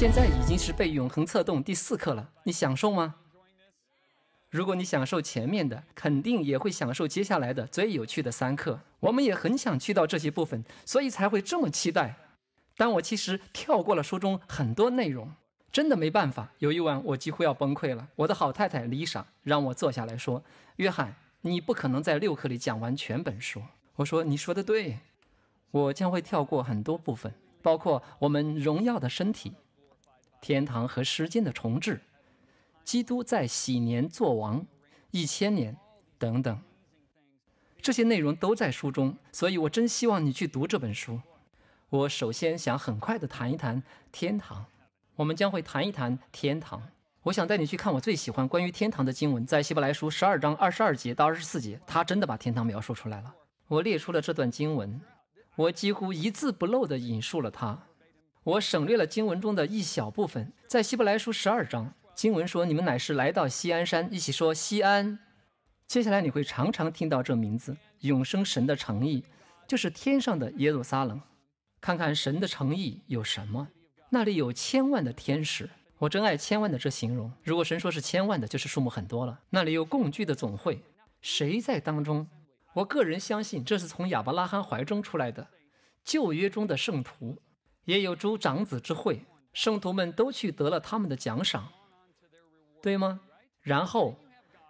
现在已经是被永恒策动第四课了，你享受吗？如果你享受前面的，肯定也会享受接下来的最有趣的三课。我们也很想去到这些部分，所以才会这么期待。但我其实跳过了书中很多内容，真的没办法。有一晚我几乎要崩溃了，我的好太太丽莎让我坐下来说：“约翰，你不可能在六课里讲完全本书。”我说：“你说的对，我将会跳过很多部分，包括我们荣耀的身体。”天堂和时间的重置，基督在禧年作王一千年等等，这些内容都在书中，所以我真希望你去读这本书。我首先想很快的谈一谈天堂，我们将会谈一谈天堂。我想带你去看我最喜欢关于天堂的经文，在希伯来书十二章二十二节到二十四节，他真的把天堂描述出来了。我列出了这段经文，我几乎一字不漏的引述了它。我省略了经文中的一小部分，在希伯来书十二章，经文说你们乃是来到西安山，一起说西安。接下来你会常常听到这名字，永生神的诚意，就是天上的耶路撒冷。看看神的诚意有什么？那里有千万的天使，我真爱千万的这形容。如果神说是千万的，就是数目很多了。那里有共聚的总会，谁在当中？我个人相信这是从亚伯拉罕怀中出来的，旧约中的圣徒。也有诸长子之会，圣徒们都去得了他们的奖赏，对吗？然后，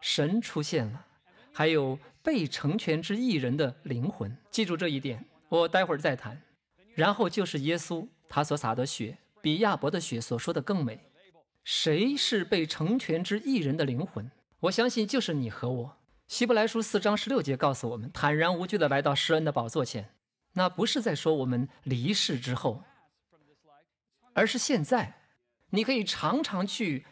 神出现了，还有被成全之一人的灵魂。记住这一点，我待会儿再谈。然后就是耶稣，他所洒的血比亚伯的血所说的更美。谁是被成全之一人的灵魂？我相信就是你和我。希伯来书四章十六节告诉我们：坦然无惧地来到施恩的宝座前。那不是在说我们离世之后。而是现在，你可以常常去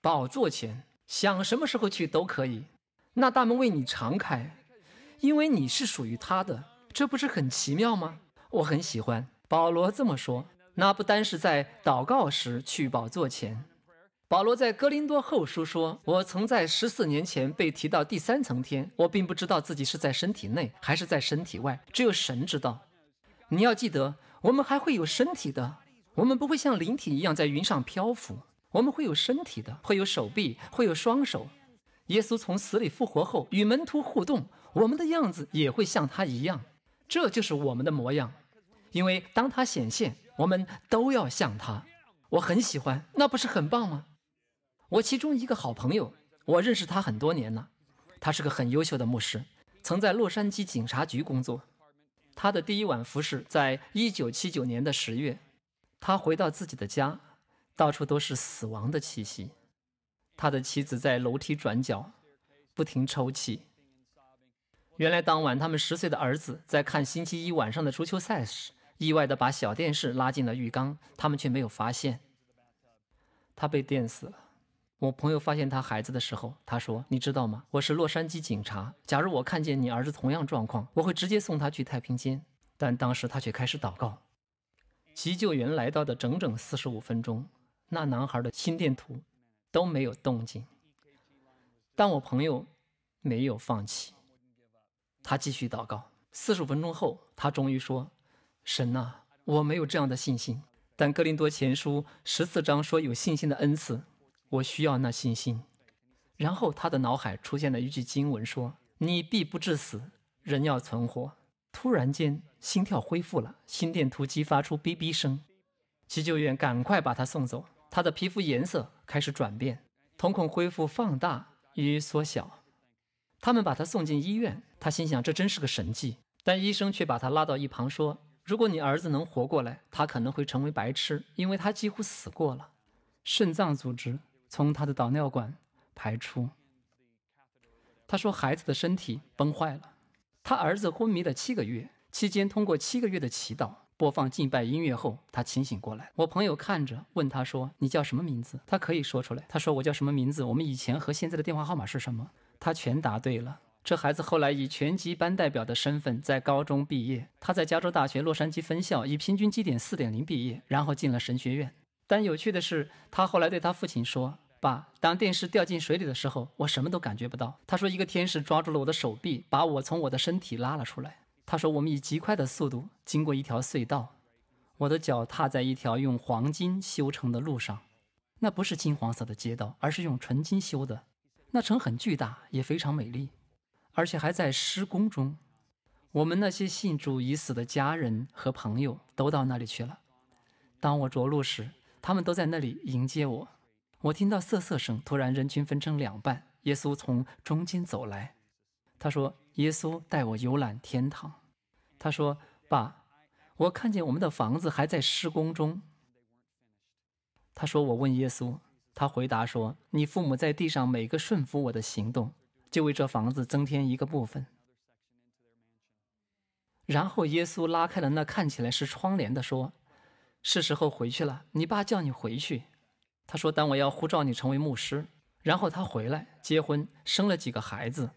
宝座前，想什么时候去都可以，那大门为你敞开，因为你是属于他的，这不是很奇妙吗？我很喜欢保罗这么说。那不单是在祷告时去宝座前，保罗在哥林多后书说：“我曾在十四年前被提到第三层天，我并不知道自己是在身体内还是在身体外，只有神知道。”你要记得，我们还会有身体的。我们不会像灵体一样在云上漂浮，我们会有身体的，会有手臂，会有双手。耶稣从死里复活后与门徒互动，我们的样子也会像他一样，这就是我们的模样。因为当他显现，我们都要像他。我很喜欢，那不是很棒吗？我其中一个好朋友，我认识他很多年了，他是个很优秀的牧师，曾在洛杉矶警察局工作。他的第一晚服侍在一九七九年的十月。他回到自己的家，到处都是死亡的气息。他的妻子在楼梯转角不停抽泣。原来当晚，他们十岁的儿子在看星期一晚上的足球赛时，意外地把小电视拉进了浴缸，他们却没有发现。他被电死了。我朋友发现他孩子的时候，他说：“你知道吗？我是洛杉矶警察。假如我看见你儿子同样状况，我会直接送他去太平间。”但当时他却开始祷告。急救员来到的整整四十五分钟，那男孩的心电图都没有动静。但我朋友没有放弃，他继续祷告。四十分钟后，他终于说：“神啊，我没有这样的信心。但哥林多前书十四章说，有信心的恩赐，我需要那信心。”然后他的脑海出现了一句经文说：“你必不至死，人要存活。”突然间，心跳恢复了，心电图激发出哔哔声，急救员赶快把他送走。他的皮肤颜色开始转变，瞳孔恢复放大与缩小。他们把他送进医院，他心想这真是个神迹。但医生却把他拉到一旁说：“如果你儿子能活过来，他可能会成为白痴，因为他几乎死过了。”肾脏组织从他的导尿管排出。他说：“孩子的身体崩坏了。”他儿子昏迷了七个月，期间通过七个月的祈祷、播放敬拜音乐后，他清醒过来。我朋友看着问他说：“你叫什么名字？”他可以说出来。他说：“我叫什么名字？我们以前和现在的电话号码是什么？”他全答对了。这孩子后来以全级班代表的身份在高中毕业。他在加州大学洛杉矶分校以平均绩点四点零毕业，然后进了神学院。但有趣的是，他后来对他父亲说。爸，当电视掉进水里的时候，我什么都感觉不到。他说，一个天使抓住了我的手臂，把我从我的身体拉了出来。他说，我们以极快的速度经过一条隧道，我的脚踏在一条用黄金修成的路上。那不是金黄色的街道，而是用纯金修的。那城很巨大，也非常美丽，而且还在施工中。我们那些信主已死的家人和朋友都到那里去了。当我着陆时，他们都在那里迎接我。我听到瑟瑟声，突然人群分成两半。耶稣从中间走来，他说：“耶稣带我游览天堂。”他说：“爸，我看见我们的房子还在施工中。”他说：“我问耶稣，他回答说：‘你父母在地上每个顺服我的行动，就为这房子增添一个部分。’”然后耶稣拉开了那看起来是窗帘的，说：“是时候回去了，你爸叫你回去。”他说：“当我要呼召你成为牧师，然后他回来结婚，生了几个孩子。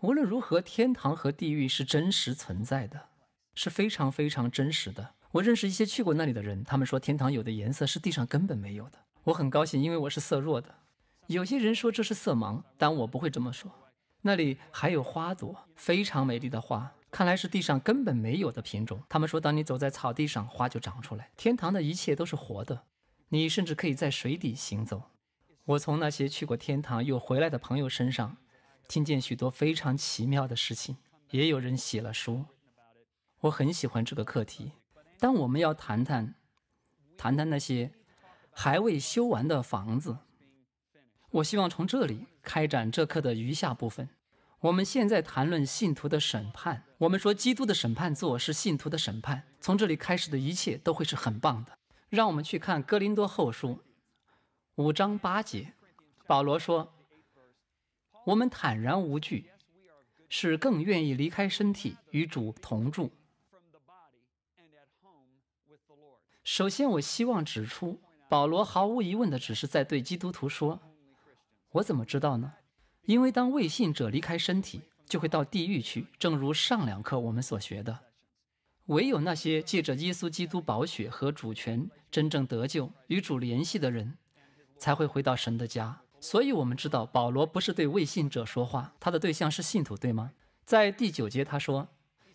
无论如何，天堂和地狱是真实存在的，是非常非常真实的。我认识一些去过那里的人，他们说天堂有的颜色是地上根本没有的。我很高兴，因为我是色弱的。有些人说这是色盲，但我不会这么说。那里还有花朵，非常美丽的花，看来是地上根本没有的品种。他们说，当你走在草地上，花就长出来。天堂的一切都是活的。”你甚至可以在水底行走。我从那些去过天堂又回来的朋友身上，听见许多非常奇妙的事情。也有人写了书。我很喜欢这个课题。当我们要谈谈，谈谈那些还未修完的房子。我希望从这里开展这课的余下部分。我们现在谈论信徒的审判。我们说基督的审判座是信徒的审判。从这里开始的一切都会是很棒的。让我们去看《哥林多后书》五章八节，保罗说：“我们坦然无惧，是更愿意离开身体与主同住。”首先，我希望指出，保罗毫无疑问的只是在对基督徒说：“我怎么知道呢？”因为当未信者离开身体，就会到地狱去，正如上两课我们所学的。唯有那些借着耶稣基督宝血和主权真正得救、与主联系的人，才会回到神的家。所以，我们知道保罗不是对未信者说话，他的对象是信徒，对吗？在第九节，他说：“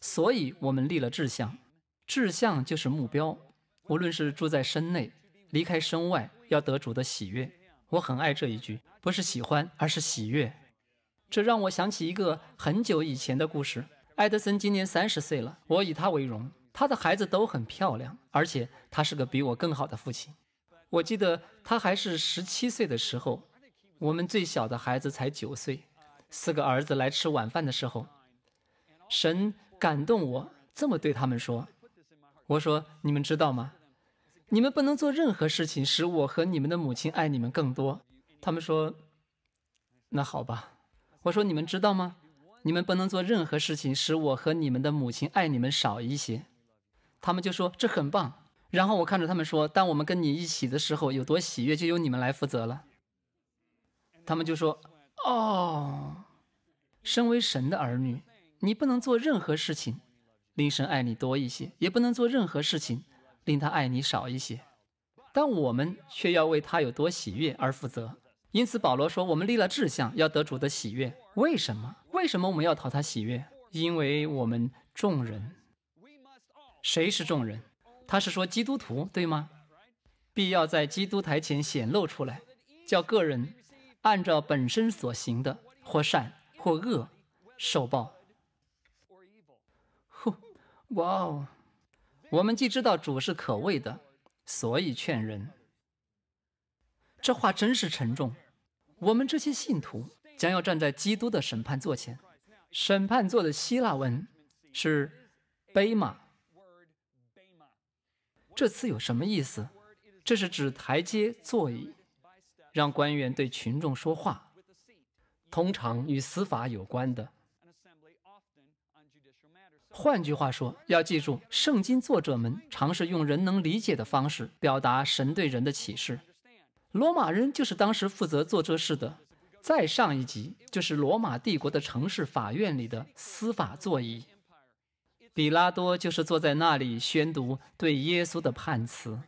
所以我们立了志向，志向就是目标，无论是住在身内、离开身外，要得主的喜悦。”我很爱这一句，不是喜欢，而是喜悦。这让我想起一个很久以前的故事。艾德森今年三十岁了，我以他为荣。他的孩子都很漂亮，而且他是个比我更好的父亲。我记得他还是十七岁的时候，我们最小的孩子才九岁。四个儿子来吃晚饭的时候，神感动我，这么对他们说：“我说，你们知道吗？你们不能做任何事情使我和你们的母亲爱你们更多。”他们说：“那好吧。”我说：“你们知道吗？”你们不能做任何事情使我和你们的母亲爱你们少一些，他们就说这很棒。然后我看着他们说：“当我们跟你一起的时候有多喜悦，就由你们来负责了。”他们就说：“哦，身为神的儿女，你不能做任何事情令神爱你多一些，也不能做任何事情令他爱你少一些，但我们却要为他有多喜悦而负责。”因此，保罗说：“我们立了志向，要得主的喜悦。为什么？”为什么我们要讨他喜悦？因为我们众人，谁是众人？他是说基督徒，对吗？必要在基督台前显露出来，叫个人按照本身所行的，或善或恶，受报。呼，哇哦！我们既知道主是可畏的，所以劝人。这话真是沉重。我们这些信徒。将要站在基督的审判座前，审判座的希腊文是“贝马”，这词有什么意思？这是指台阶座椅，让官员对群众说话，通常与司法有关的。换句话说，要记住，圣经作者们尝试用人能理解的方式表达神对人的启示。罗马人就是当时负责做这事的。再上一级就是罗马帝国的城市法院里的司法座椅，比拉多就是坐在那里宣读对耶稣的判词。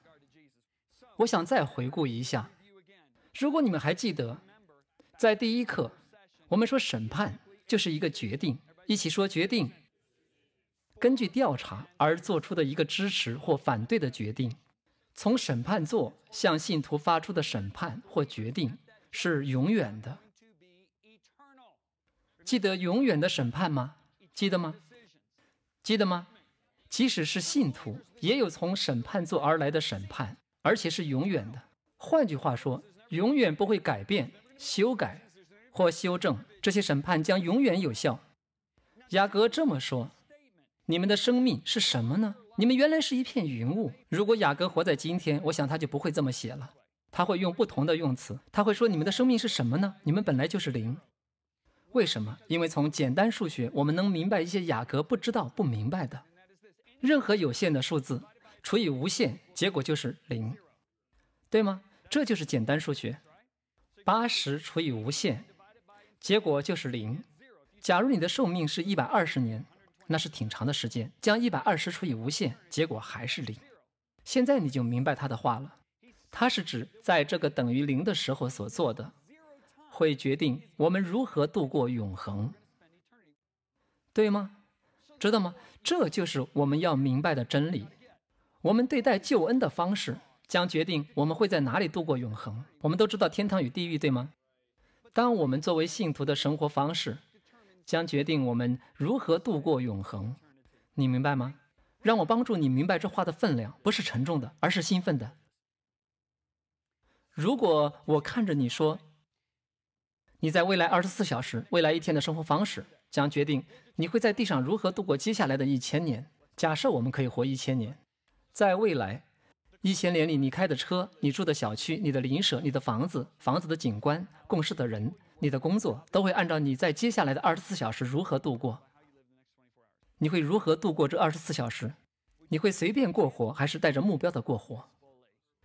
我想再回顾一下，如果你们还记得，在第一课，我们说审判就是一个决定，一起说决定。根据调查而做出的一个支持或反对的决定，从审判座向信徒发出的审判或决定是永远的。记得永远的审判吗？记得吗？记得吗？即使是信徒，也有从审判座而来的审判，而且是永远的。换句话说，永远不会改变、修改或修正这些审判将永远有效。雅各这么说：“你们的生命是什么呢？你们原来是一片云雾。如果雅各活在今天，我想他就不会这么写了。他会用不同的用词。他会说：‘你们的生命是什么呢？你们本来就是灵。’”为什么？因为从简单数学，我们能明白一些雅阁不知道、不明白的。任何有限的数字除以无限，结果就是零，对吗？这就是简单数学。八十除以无限，结果就是零。假如你的寿命是一百二十年，那是挺长的时间。将一百二十除以无限，结果还是零。现在你就明白他的话了。他是指在这个等于零的时候所做的。会决定我们如何度过永恒，对吗？知道吗？这就是我们要明白的真理。我们对待救恩的方式将决定我们会在哪里度过永恒。我们都知道天堂与地狱，对吗？当我们作为信徒的生活方式，将决定我们如何度过永恒。你明白吗？让我帮助你明白这话的分量，不是沉重的，而是兴奋的。如果我看着你说。你在未来二十四小时、未来一天的生活方式，将决定你会在地上如何度过接下来的一千年。假设我们可以活一千年，在未来一千年里，你开的车、你住的小区、你的邻舍、你的房子、房子的景观、共事的人、你的工作，都会按照你在接下来的二十四小时如何度过。你会如何度过这二十四小时？你会随便过活，还是带着目标的过活？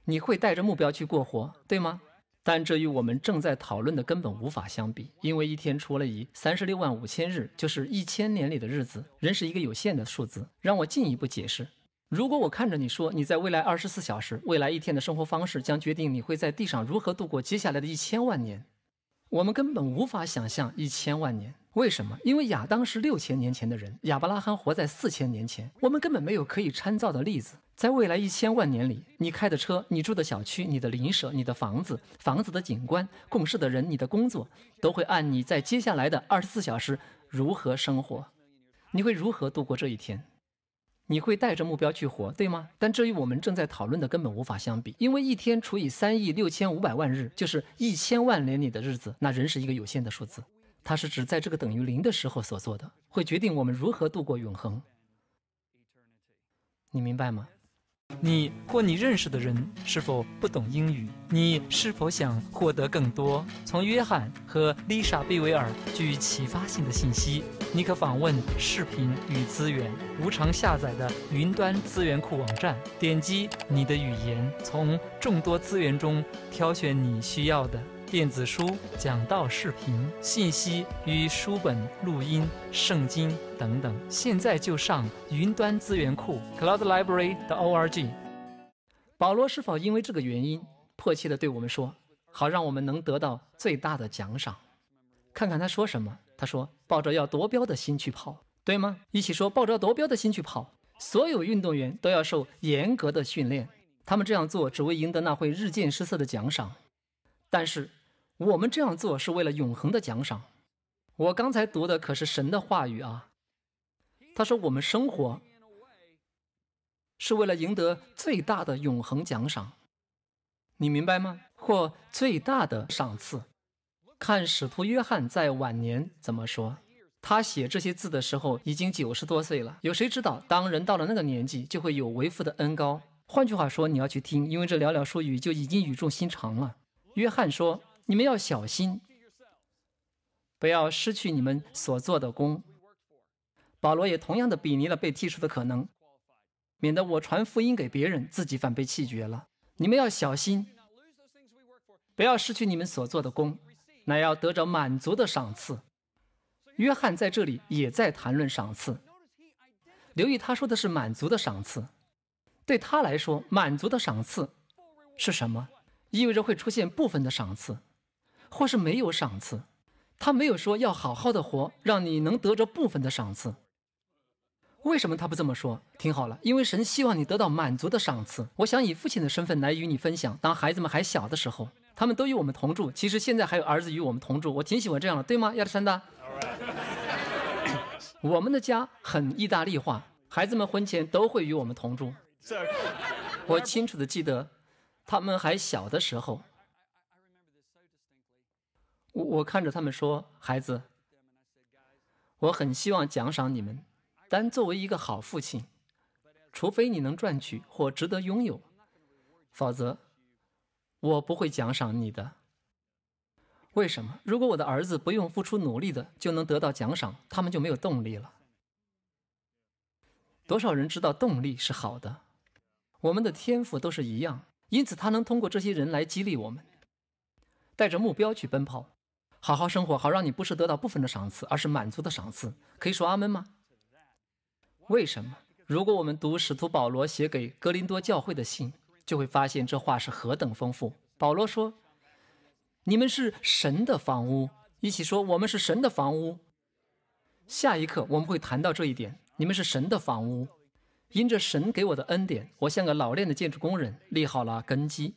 你会带着目标去过活，对吗？但这与我们正在讨论的根本无法相比，因为一天除了以三十六万五千日，就是一千年里的日子，仍是一个有限的数字。让我进一步解释：如果我看着你说你在未来二十四小时、未来一天的生活方式将决定你会在地上如何度过接下来的一千万年，我们根本无法想象一千万年。为什么？因为亚当是六千年前的人，亚伯拉罕活在四千年前，我们根本没有可以参照的例子。在未来一千万年里，你开的车、你住的小区、你的邻舍、你的房子、房子的景观、共事的人、你的工作，都会按你在接下来的二十四小时如何生活，你会如何度过这一天？你会带着目标去活，对吗？但这与我们正在讨论的根本无法相比，因为一天除以三亿六千五百万日就是一千万年里的日子，那人是一个有限的数字。它是指在这个等于零的时候所做的，会决定我们如何度过永恒。你明白吗？你或你认识的人是否不懂英语？你是否想获得更多从约翰和丽莎·贝维尔具启发性的信息？你可访问视频与资源无偿下载的云端资源库网站，点击你的语言，从众多资源中挑选你需要的。电子书、讲道视频、信息与书本、录音、圣经等等，现在就上云端资源库 （Cloud Library 的 O R G）。保罗是否因为这个原因迫切的对我们说：“好，让我们能得到最大的奖赏。”看看他说什么。他说：“抱着要夺标的心去跑，对吗？”一起说：“抱着夺标的心去跑。”所有运动员都要受严格的训练，他们这样做只为赢得那会日渐失色的奖赏。但是。我们这样做是为了永恒的奖赏。我刚才读的可是神的话语啊！他说我们生活是为了赢得最大的永恒奖赏，你明白吗？或最大的赏赐。看使徒约翰在晚年怎么说，他写这些字的时候已经九十多岁了。有谁知道，当人到了那个年纪，就会有为父的恩高。换句话说，你要去听，因为这寥寥数语就已经语重心长了。约翰说。你们要小心，不要失去你们所做的功。保罗也同样的比拟了被剔除的可能，免得我传福音给别人，自己反被弃绝了。你们要小心，不要失去你们所做的功，乃要得着满足的赏赐。约翰在这里也在谈论赏赐，留意他说的是满足的赏赐。对他来说，满足的赏赐是什么？意味着会出现部分的赏赐。或是没有赏赐，他没有说要好好的活，让你能得着部分的赏赐。为什么他不这么说？听好了，因为神希望你得到满足的赏赐。我想以父亲的身份来与你分享。当孩子们还小的时候，他们都与我们同住。其实现在还有儿子与我们同住，我挺喜欢这样的，对吗，亚历山大？我们的家很意大利化，孩子们婚前都会与我们同住。我清楚的记得，他们还小的时候。我看着他们说：“孩子，我很希望奖赏你们，但作为一个好父亲，除非你能赚取或值得拥有，否则我不会奖赏你的。为什么？如果我的儿子不用付出努力的就能得到奖赏，他们就没有动力了。多少人知道动力是好的？我们的天赋都是一样，因此他能通过这些人来激励我们，带着目标去奔跑。”好好生活，好让你不是得到部分的赏赐，而是满足的赏赐。可以说阿门吗？为什么？如果我们读使徒保罗写给格林多教会的信，就会发现这话是何等丰富。保罗说：“你们是神的房屋。”一起说：“我们是神的房屋。”下一刻我们会谈到这一点。你们是神的房屋，因着神给我的恩典，我像个老练的建筑工人立好了根基。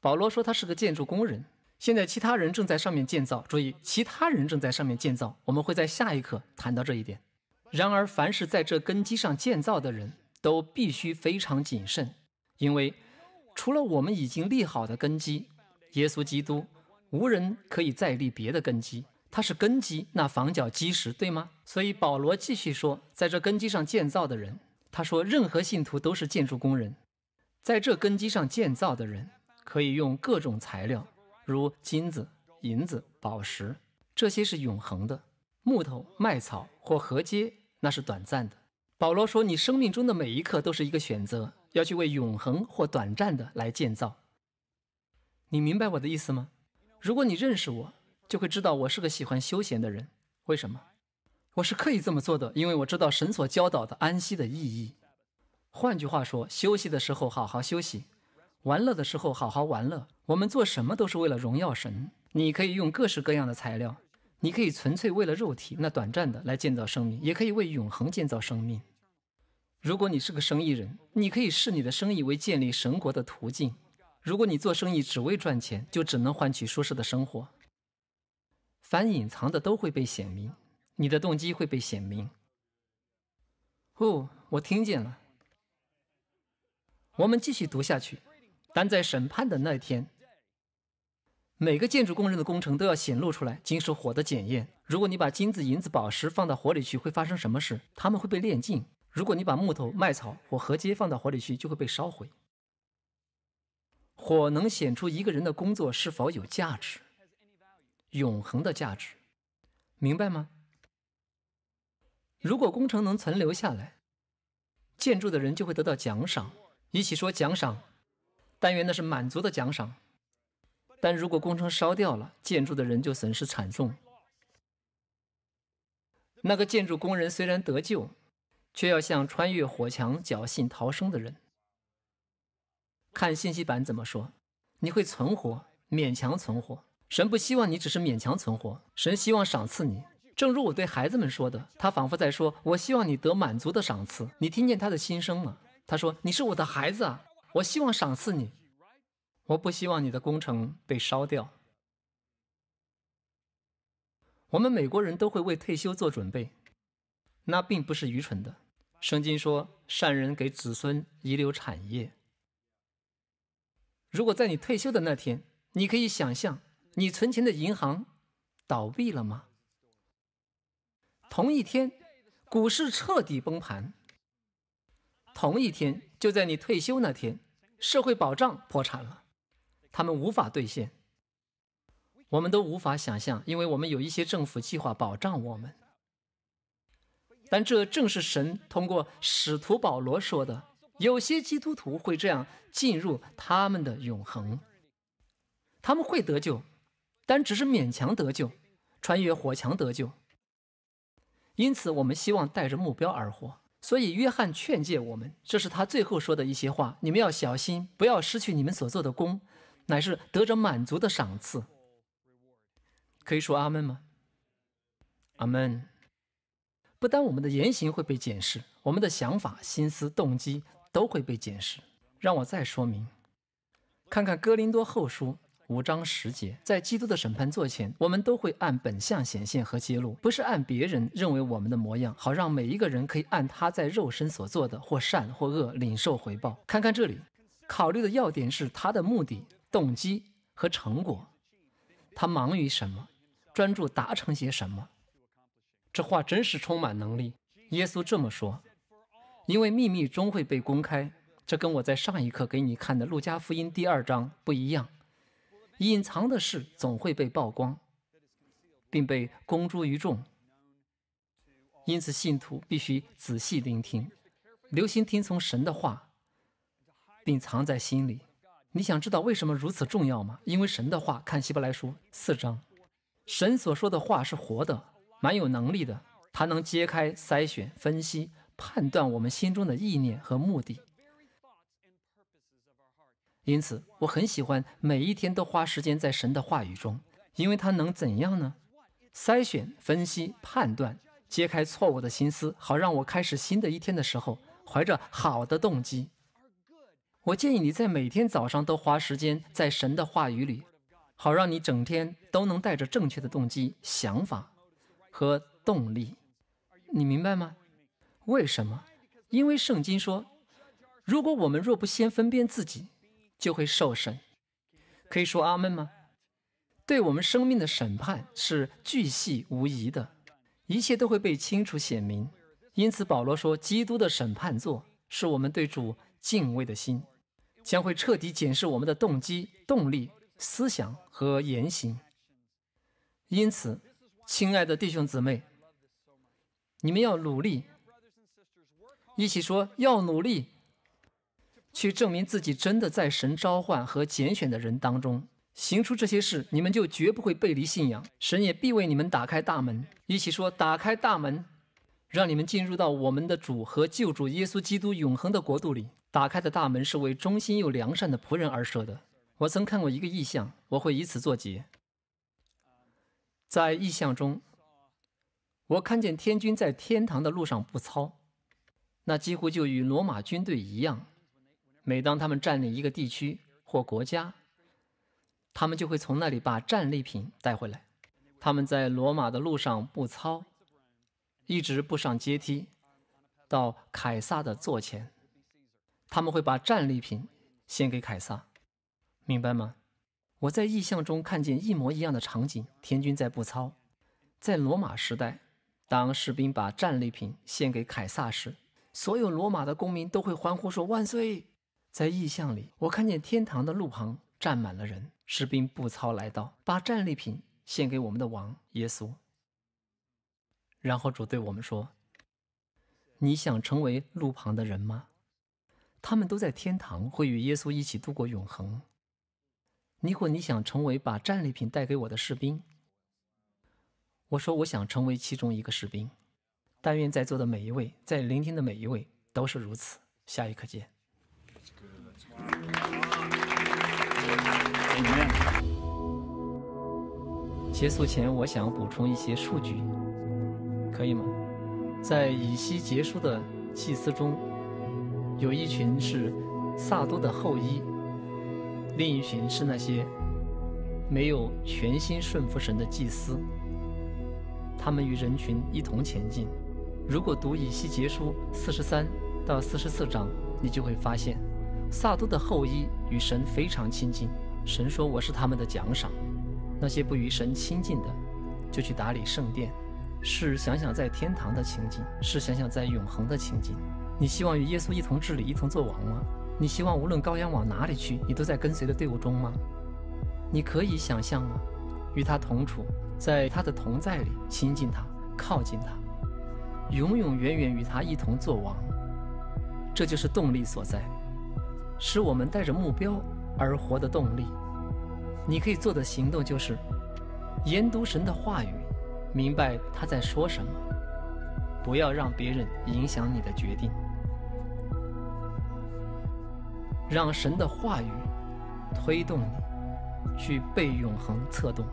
保罗说他是个建筑工人。现在其他人正在上面建造。注意，其他人正在上面建造。我们会在下一课谈到这一点。然而，凡是在这根基上建造的人都必须非常谨慎，因为除了我们已经立好的根基，耶稣基督，无人可以再立别的根基。他是根基，那房角基石，对吗？所以保罗继续说，在这根基上建造的人，他说，任何信徒都是建筑工人。在这根基上建造的人，可以用各种材料。如金子、银子、宝石，这些是永恒的；木头、麦草或河街，那是短暂的。保罗说：“你生命中的每一刻都是一个选择，要去为永恒或短暂的来建造。”你明白我的意思吗？如果你认识我，就会知道我是个喜欢休闲的人。为什么？我是刻意这么做的，因为我知道神所教导的安息的意义。换句话说，休息的时候好好休息。玩乐的时候，好好玩乐。我们做什么都是为了荣耀神。你可以用各式各样的材料，你可以纯粹为了肉体那短暂的来建造生命，也可以为永恒建造生命。如果你是个生意人，你可以视你的生意为建立神国的途径。如果你做生意只为赚钱，就只能换取舒适的生活。凡隐藏的都会被显明，你的动机会被显明。哦，我听见了。我们继续读下去。但在审判的那天，每个建筑工人的工程都要显露出来，经受火的检验。如果你把金子、银子、宝石放到火里去，会发生什么事？它们会被炼尽。如果你把木头、麦草或河街放到火里去，就会被烧毁。火能显出一个人的工作是否有价值，永恒的价值，明白吗？如果工程能存留下来，建筑的人就会得到奖赏。与其说奖赏，单元那是满足的奖赏，但如果工程烧掉了，建筑的人就损失惨重。那个建筑工人虽然得救，却要像穿越火墙侥幸逃生的人。看信息板怎么说，你会存活，勉强存活。神不希望你只是勉强存活，神希望赏赐你。正如我对孩子们说的，他仿佛在说：“我希望你得满足的赏赐。”你听见他的心声了。他说：“你是我的孩子啊。”我希望赏赐你，我不希望你的工程被烧掉。我们美国人都会为退休做准备，那并不是愚蠢的。圣经说，善人给子孙遗留产业。如果在你退休的那天，你可以想象你存钱的银行倒闭了吗？同一天，股市彻底崩盘。同一天，就在你退休那天。社会保障破产了，他们无法兑现。我们都无法想象，因为我们有一些政府计划保障我们。但这正是神通过使徒保罗说的：有些基督徒会这样进入他们的永恒，他们会得救，但只是勉强得救，穿越火墙得救。因此，我们希望带着目标而活。所以，约翰劝诫我们，这是他最后说的一些话。你们要小心，不要失去你们所做的功，乃是得着满足的赏赐。可以说阿门吗？阿门。不单我们的言行会被检视，我们的想法、心思、动机都会被检视。让我再说明，看看《哥林多后书》。五章十节，在基督的审判座前，我们都会按本相显现和揭露，不是按别人认为我们的模样。好让每一个人可以按他在肉身所做的或善或恶领受回报。看看这里，考虑的要点是他的目的、动机和成果。他忙于什么？专注达成些什么？这话真是充满能力。耶稣这么说，因为秘密终会被公开。这跟我在上一课给你看的《路加福音》第二章不一样。隐藏的事总会被曝光，并被公诸于众。因此，信徒必须仔细聆听，留心听从神的话，并藏在心里。你想知道为什么如此重要吗？因为神的话，看希伯来书四章，神所说的话是活的，蛮有能力的，他能揭开、筛选、分析、判断我们心中的意念和目的。因此，我很喜欢每一天都花时间在神的话语中，因为他能怎样呢？筛选、分析、判断、揭开错误的心思，好让我开始新的一天的时候，怀着好的动机。我建议你在每天早上都花时间在神的话语里，好让你整天都能带着正确的动机、想法和动力。你明白吗？为什么？因为圣经说，如果我们若不先分辨自己，就会受审，可以说阿门吗？对我们生命的审判是巨细无遗的，一切都会被清楚显明。因此，保罗说，基督的审判座是我们对主敬畏的心，将会彻底检视我们的动机、动力、思想和言行。因此，亲爱的弟兄姊妹，你们要努力，一起说要努力。去证明自己真的在神召唤和拣选的人当中，行出这些事，你们就绝不会背离信仰，神也必为你们打开大门。与其说打开大门，让你们进入到我们的主和救主耶稣基督永恒的国度里，打开的大门是为忠心又良善的仆人而设的。我曾看过一个意象，我会以此作结。在意象中，我看见天君在天堂的路上不操，那几乎就与罗马军队一样。每当他们占领一个地区或国家，他们就会从那里把战利品带回来。他们在罗马的路上步操，一直步上阶梯，到凯撒的座前，他们会把战利品献给凯撒。明白吗？我在意象中看见一模一样的场景：天军在步操，在罗马时代，当士兵把战利品献给凯撒时，所有罗马的公民都会欢呼说：“万岁！”在异象里，我看见天堂的路旁站满了人，士兵步操来到，把战利品献给我们的王耶稣。然后主对我们说：“你想成为路旁的人吗？他们都在天堂，会与耶稣一起度过永恒。你果你想成为把战利品带给我的士兵，我说我想成为其中一个士兵。但愿在座的每一位，在聆听的每一位都是如此。下一课见。”结束前，我想补充一些数据，可以吗？在以西结书的祭司中，有一群是萨都的后裔，另一群是那些没有全心顺服神的祭司。他们与人群一同前进。如果读以西结书四十三到四十四章，你就会发现。萨都的后裔与神非常亲近。神说：“我是他们的奖赏。那些不与神亲近的，就去打理圣殿。是想想在天堂的情景，是想想在永恒的情景。你希望与耶稣一同治理，一同做王吗？你希望无论羔羊往哪里去，你都在跟随的队伍中吗？你可以想象吗？与他同处，在他的同在里，亲近他，靠近他，永永远远与他一同做王。这就是动力所在。”使我们带着目标而活的动力。你可以做的行动就是研读神的话语，明白他在说什么，不要让别人影响你的决定，让神的话语推动你去被永恒策动。